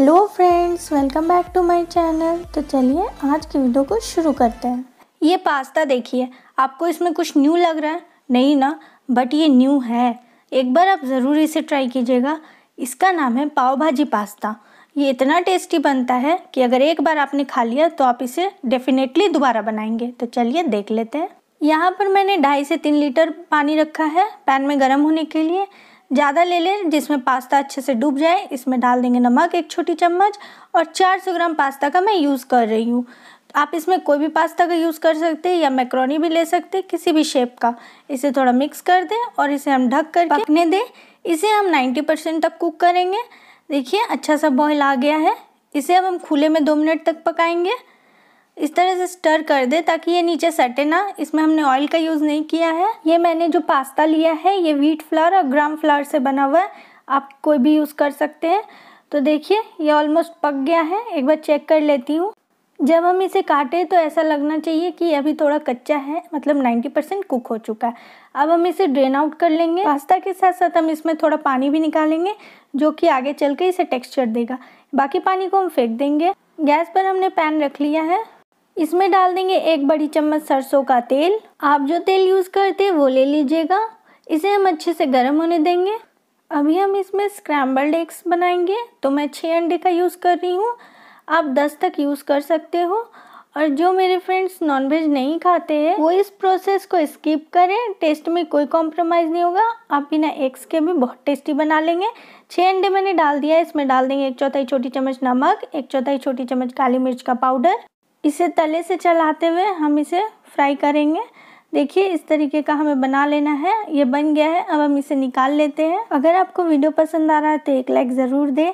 hello friends welcome back to my channel तो चलिए आज की वीडियो को शुरू करते हैं ये पास्ता देखिए आपको इसमें कुछ न्यू लग रहा है नहीं ना बट ये न्यू है एक बार आप ज़रूर इसे ट्राई कीजिएगा इसका नाम है पाव भाजी पास्ता ये इतना टेस्टी बनता है कि अगर एक बार आपने खा लिया तो आप इसे डेफिनेटली दोबारा बनाएंगे तो चलिए देख लेते हैं यहाँ पर मैंने ढाई से तीन लीटर पानी रखा है पैन में गर्म होने के लिए ज़्यादा ले लें जिसमें पास्ता अच्छे से डूब जाए इसमें डाल देंगे नमक एक छोटी चम्मच और 400 ग्राम पास्ता का मैं यूज़ कर रही हूँ आप इसमें कोई भी पास्ता का यूज़ कर सकते हैं या मैक्रोनी भी ले सकते हैं किसी भी शेप का इसे थोड़ा मिक्स कर दें और इसे हम ढक कर पकने दें इसे हम 90 परसेंट तक कुक करेंगे देखिए अच्छा सा बॉयल आ गया है इसे अब हम खुले में दो मिनट तक पकाएंगे इस तरह से स्टर कर दे ताकि ये नीचे सटे ना इसमें हमने ऑयल का यूज़ नहीं किया है ये मैंने जो पास्ता लिया है ये व्हीट फ्लावर और ग्राम फ्लावर से बना हुआ है आप कोई भी यूज़ कर सकते हैं तो देखिए ये ऑलमोस्ट पक गया है एक बार चेक कर लेती हूँ जब हम इसे काटें तो ऐसा लगना चाहिए कि अभी थोड़ा कच्चा है मतलब 90 परसेंट कुक हो चुका है अब हम इसे ड्रेन आउट कर लेंगे पास्ता के साथ साथ हम इसमें थोड़ा पानी भी निकालेंगे जो कि आगे चल के इसे टेक्सचर देगा बाकी पानी को हम फेंक देंगे गैस पर हमने पैन रख लिया है इसमें डाल देंगे एक बड़ी चम्मच सरसों का तेल आप जो तेल यूज़ करते हैं वो ले लीजिएगा इसे हम अच्छे से गर्म होने देंगे अभी हम इसमें स्क्रैम्बल्ड एग्स बनाएंगे तो मैं छः अंडे का यूज़ कर रही हूँ आप दस तक यूज़ कर सकते हो और जो मेरे फ्रेंड्स नॉनवेज नहीं खाते हैं वो इस प्रोसेस को स्किप करें टेस्ट में कोई कॉम्प्रोमाइज़ नहीं होगा आप बिना एग्स के भी बहुत टेस्टी बना लेंगे छः अंडे मैंने डाल दिया इसमें डाल देंगे एक चौथाई छोटी चम्मच नमक एक चौथाई छोटी चम्मच काली मिर्च का पाउडर इसे तले से चलाते हुए हम इसे फ्राई करेंगे देखिए इस तरीके का हमें बना लेना है ये बन गया है अब हम इसे निकाल लेते हैं अगर आपको वीडियो पसंद आ रहा है तो एक लाइक ज़रूर दें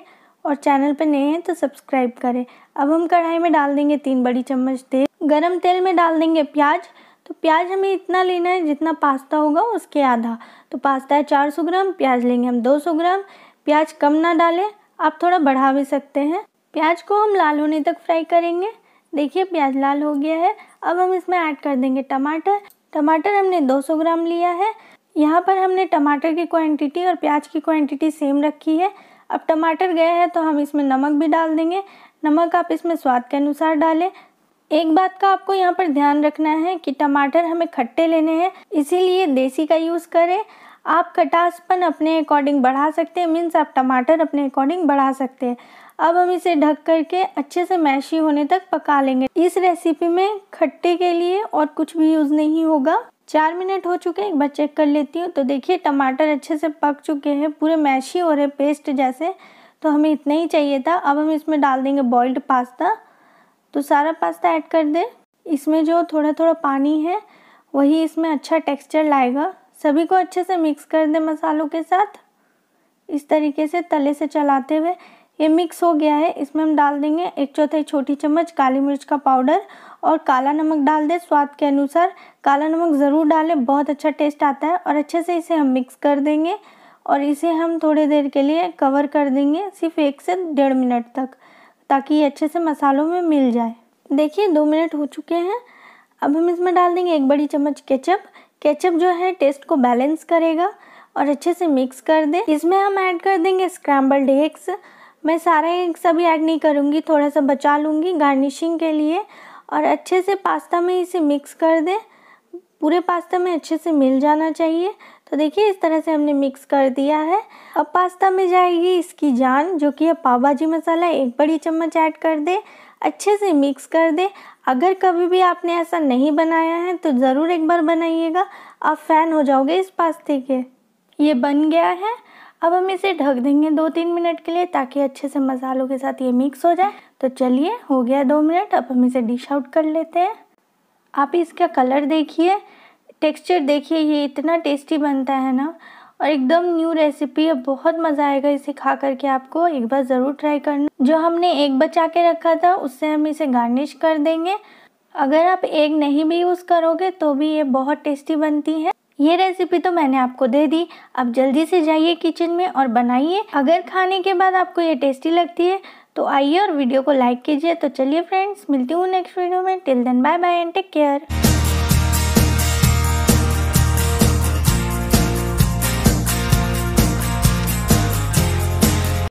और चैनल पर नए हैं तो सब्सक्राइब करें अब हम कढ़ाई में डाल देंगे तीन बड़ी चम्मच तेल गरम तेल में डाल देंगे प्याज तो प्याज हमें इतना लेना है जितना पास्ता होगा उसके आधा तो पास्ता है 400 ग्राम प्याज लेंगे हम 200 ग्राम प्याज कम ना डालें आप थोड़ा बढ़ा भी सकते हैं प्याज को हम लाल होने तक फ्राई करेंगे देखिए प्याज लाल हो गया है अब हम इसमें ऐड कर देंगे टमाटर टमाटर हमने 200 ग्राम लिया है यहाँ पर हमने टमाटर की क्वांटिटी और प्याज की क्वांटिटी सेम रखी है अब टमाटर गया है तो हम इसमें नमक भी डाल देंगे नमक आप इसमें स्वाद के अनुसार डालें एक बात का आपको यहाँ पर ध्यान रखना है कि टमाटर हमें खट्टे लेने हैं इसीलिए देसी का यूज़ करें आप खटासपन अपने अकॉर्डिंग बढ़ा सकते हैं मीन्स आप टमाटर अपने अकॉर्डिंग बढ़ा सकते हैं अब हम इसे ढक करके अच्छे से मैशी होने तक पका लेंगे इस रेसिपी में खट्टे के लिए और कुछ भी यूज़ नहीं होगा चार मिनट हो चुके हैं एक बार चेक कर लेती हूँ तो देखिए टमाटर अच्छे से पक चुके हैं पूरे मैशी हो रहे पेस्ट जैसे तो हमें इतना ही चाहिए था अब हम इसमें डाल देंगे बॉइल्ड पास्ता तो सारा पास्ता ऐड कर दें इसमें जो थोड़ा थोड़ा पानी है वही इसमें अच्छा टेक्सचर लाएगा सभी को अच्छे से मिक्स कर दें मसालों के साथ इस तरीके से तले से चलाते हुए ये मिक्स हो गया है इसमें हम डाल देंगे एक चौथाई छोटी चम्मच काली मिर्च का पाउडर और काला नमक डाल दें स्वाद के अनुसार काला नमक ज़रूर डालें बहुत अच्छा टेस्ट आता है और अच्छे से इसे हम मिक्स कर देंगे और इसे हम थोड़ी देर के लिए कवर कर देंगे सिर्फ एक से डेढ़ मिनट तक ताकि ये अच्छे से मसालों में मिल जाए देखिए दो मिनट हो चुके हैं अब हम इसमें डाल देंगे एक बड़ी चम्मच केचप केचप जो है टेस्ट को बैलेंस करेगा और अच्छे से मिक्स कर दें इसमें हम ऐड कर देंगे स्क्रैम्बल्ड एग्स मैं सारे सभी ऐड नहीं करूँगी थोड़ा सा बचा लूँगी गार्निशिंग के लिए और अच्छे से पास्ता में इसे मिक्स कर दें पूरे पास्ता में अच्छे से मिल जाना चाहिए तो देखिए इस तरह से हमने मिक्स कर दिया है अब पास्ता में जाएगी इसकी जान जो कि अब पाव भाजी मसाला एक बड़ी चम्मच ऐड कर दे अच्छे से मिक्स कर दे अगर कभी भी आपने ऐसा नहीं बनाया है तो ज़रूर एक बार बनाइएगा आप फ़ैन हो जाओगे इस पास्ते के ये बन गया है अब हम इसे ढक देंगे दो तीन मिनट के लिए ताकि अच्छे से मसालों के साथ ये मिक्स हो जाए तो चलिए हो गया दो मिनट अब हम इसे डिश आउट कर लेते हैं आप इसका कलर देखिए टेक्सचर देखिए ये इतना टेस्टी बनता है ना और एकदम न्यू रेसिपी है बहुत मज़ा आएगा इसे खा करके आपको एक बार ज़रूर ट्राई करना जो हमने एक बचा के रखा था उससे हम इसे गार्निश कर देंगे अगर आप एक नहीं भी यूज़ करोगे तो भी ये बहुत टेस्टी बनती है ये रेसिपी तो मैंने आपको दे दी अब जल्दी से जाइए किचन में और बनाइए अगर खाने के बाद आपको ये टेस्टी लगती है तो आइए और वीडियो को लाइक कीजिए तो चलिए फ्रेंड्स मिलती हूँ नेक्स्ट वीडियो में till then bye bye and take care